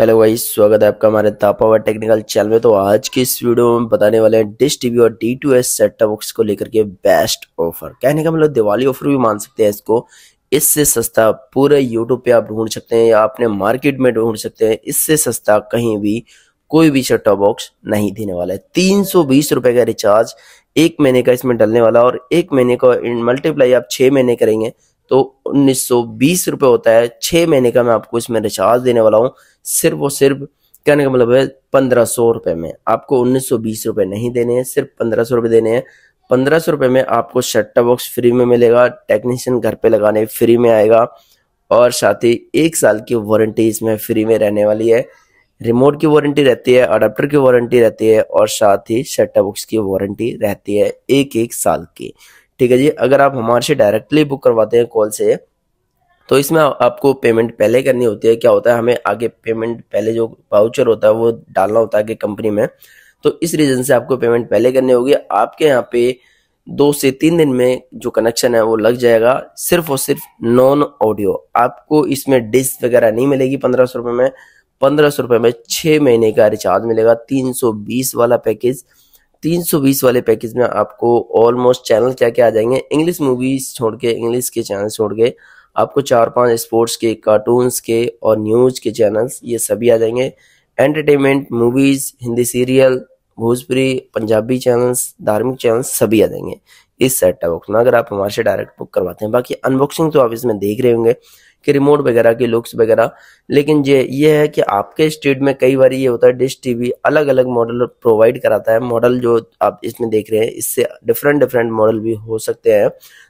hello भाई स्वागत है आपका हमारे तापावर टेक्निकल चैनल में तो आज की इस वीडियो में बताने वाले हैं डिश टीवी और D two H set box को लेकर के बेस्ट ऑफर कहने का मतलब दिवाली ऑफर भी मान सकते हैं इसको इससे सस्ता पूरे यूट्यूब पे आप ढूंढ सकते हैं या अपने मार्केट में ढूंढ सकते हैं इससे सस्ता कहीं भी कोई भी सेट बॉक्स नहीं देने वाला है तीन सौ बीस रुपए का रिचार्ज एक महीने का इसमें डलने वाला और एक महीने का मल्टीप्लाई आप छह महीने करेंगे तो उन्नीस सौ बीस होता है छह महीने का मैं आपको इसमें रिचार्ज देने वाला हूँ सिर्फ और सिर्फ कहने का मतलब है पंद्रह सौ रुपए में आपको उन्नीस सौ बीस रुपए नहीं देने हैं सिर्फ पंद्रह सौ रुपए देने हैं पंद्रह सौ रुपए में आपको शट्टा बॉक्स फ्री में मिलेगा टेक्नीशियन घर पे लगाने फ्री में आएगा और साथ ही एक साल की वारंटी इसमें फ्री में रहने वाली है रिमोट की वारंटी रहती है अडाप्टर की वारंटी रहती है और साथ ही शट्टा बॉक्स की वारंटी रहती है एक एक साल की ठीक है जी अगर आप हमारे से डायरेक्टली बुक करवाते हैं कॉल से तो इसमें आपको पेमेंट पहले करनी होती है क्या होता है हमें आगे पेमेंट पहले जो पाउचर होता है वो डालना होता है कंपनी में तो इस रीजन से आपको पेमेंट पहले करनी होगी आपके यहाँ पे दो से तीन दिन में जो कनेक्शन है वो लग जाएगा सिर्फ और सिर्फ नॉन ऑडियो आपको इसमें डिश वगैरह नहीं मिलेगी पंद्रह सौ रुपये में पंद्रह सौ रुपये में छह महीने का रिचार्ज मिलेगा तीन सौ बीस वाला पैकेज 320 वाले पैकेज में आपको ऑलमोस्ट चैनल क्या क्या आ जाएंगे इंग्लिश मूवीज छोड़ के इंग्लिश के चैनल छोड़ के आपको चार पांच स्पोर्ट्स के कार्टून्स के और न्यूज के चैनल्स ये सभी आ जाएंगे entertainment movies Hindi serial Bhojpuri Punjabi channels धार्मिक चैनल्स सभी आ जाएंगे इस सेट बॉक्स में अगर आप हमारे से डायरेक्ट बुक करवाते हैं बाकी अनबॉक्सिंग तो आप इसमें देख रहे होंगे कि रिमोट वगैरह के लुक्स वगैरह लेकिन ये ये है कि आपके स्टेट में कई बार ये होता है डिश टीवी अलग अलग मॉडल प्रोवाइड कराता है मॉडल जो आप इसमें देख रहे हैं इससे डिफरेंट डिफरेंट मॉडल भी हो सकते हैं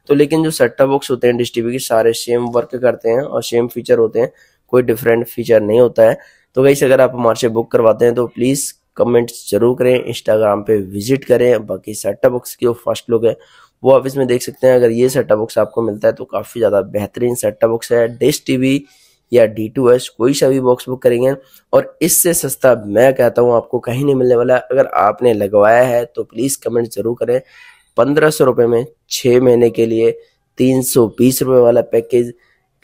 तो लेकिन जो सेट बॉक्स होते हैं डिश टीवी के सारे सेम वर्क करते हैं और सेम फीचर होते हैं कोई डिफरेंट फीचर नहीं होता है तो वैसे अगर आप हमारे से बुक करवाते हैं तो प्लीज़ कमेंट्स जरूर करें इंस्टाग्राम पे विजिट करें बाकी सेटअप बॉक्स की जो फर्स्ट लुक है वो आप इसमें देख सकते हैं अगर ये सेटअप बॉक्स आपको मिलता है तो काफ़ी ज़्यादा बेहतरीन सेटअप बॉक्स है डिश टीवी या डी टू एस कोई सा भी बॉक्स बुक करेंगे और इससे सस्ता मैं कहता हूँ आपको कहीं नहीं मिलने वाला अगर आपने लगवाया है तो प्लीज़ कमेंट ज़रूर करें पंद्रह सौ रुपये में छः महीने के लिए तीन सौ बीस रुपये वाला पैकेज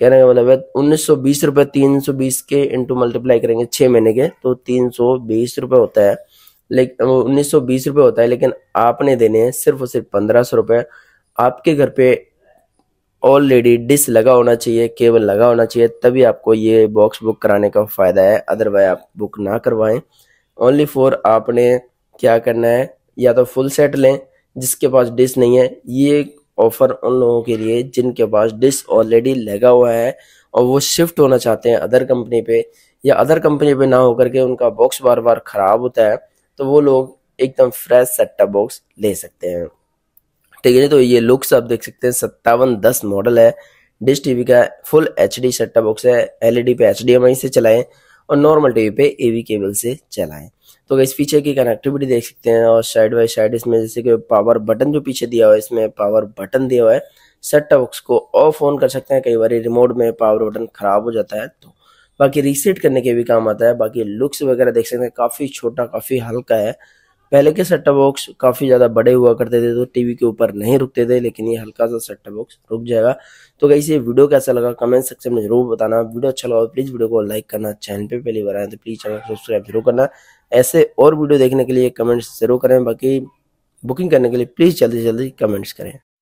कहने का मतलब है उन्नीस सौ बीस रुपए तीन सौ बीस के इंटू मल्टीप्लाई करेंगे छः महीने के तो तीन सौ बीस रुपये होता है लेकिन उन्नीस सौ बीस रुपये होता है लेकिन आपने देने हैं सिर्फ और सिर्फ पंद्रह सौ रुपये आपके घर पे ऑलरेडी डिश लगा होना चाहिए केबल लगा होना चाहिए तभी आपको ये बॉक्स बुक कराने का फ़ायदा है अदरवाइज आप बुक ना करवाएं ओनली फॉर आपने क्या करना है या तो फुल सेट लें जिसके पास डिश नहीं है ये ऑफर उन लोगों के लिए जिनके पास डिस्क ऑलरेडी लगा हुआ है और वो शिफ्ट होना चाहते हैं अदर कंपनी पे या अदर कंपनी पे ना होकर के उनका बॉक्स बार बार ख़राब होता है तो वो लोग एकदम फ्रेश सेट्टा बॉक्स ले सकते हैं ठीक है तो ये लुक्स आप देख सकते हैं सत्तावन दस मॉडल है डिश टीवी का full H D set top box है एलईडी e पे एच डी से चलाएं और नॉर्मल टीवी पे एवी केबल से चलाएं तो इस पीछे की कनेक्टिविटी देख सकते हैं और साइड बाई साइड इसमें जैसे कि पावर बटन जो पीछे दिया हुआ है इसमें पावर बटन दिया हुआ है सेट बॉक्स को ऑफ ऑन कर सकते हैं कई बार रिमोट में पावर बटन खराब हो जाता है तो बाकी रीसेट करने के भी काम आता है बाकी लुक्स वगैरह देख सकते हैं काफ़ी छोटा काफ़ी हल्का है पहले के सेट बॉक्स काफ़ी ज़्यादा बड़े हुआ करते थे तो टीवी के ऊपर नहीं रुकते थे लेकिन ये हल्का सा सेट बॉक्स रुक जाएगा तो कहीं से वीडियो कैसा लगा कमेंट सेक्शन में जरूर बताना वीडियो अच्छा लगा प्लीज़ वीडियो को लाइक करना चैनल पे पहली बार आए तो प्लीज़ चैनल सब्सक्राइब जरूर करना ऐसे और वीडियो देखने के लिए कमेंट्स ज़रूर करें बाकी बुकिंग करने के लिए प्लीज़ जल्दी से जल्दी कमेंट्स करें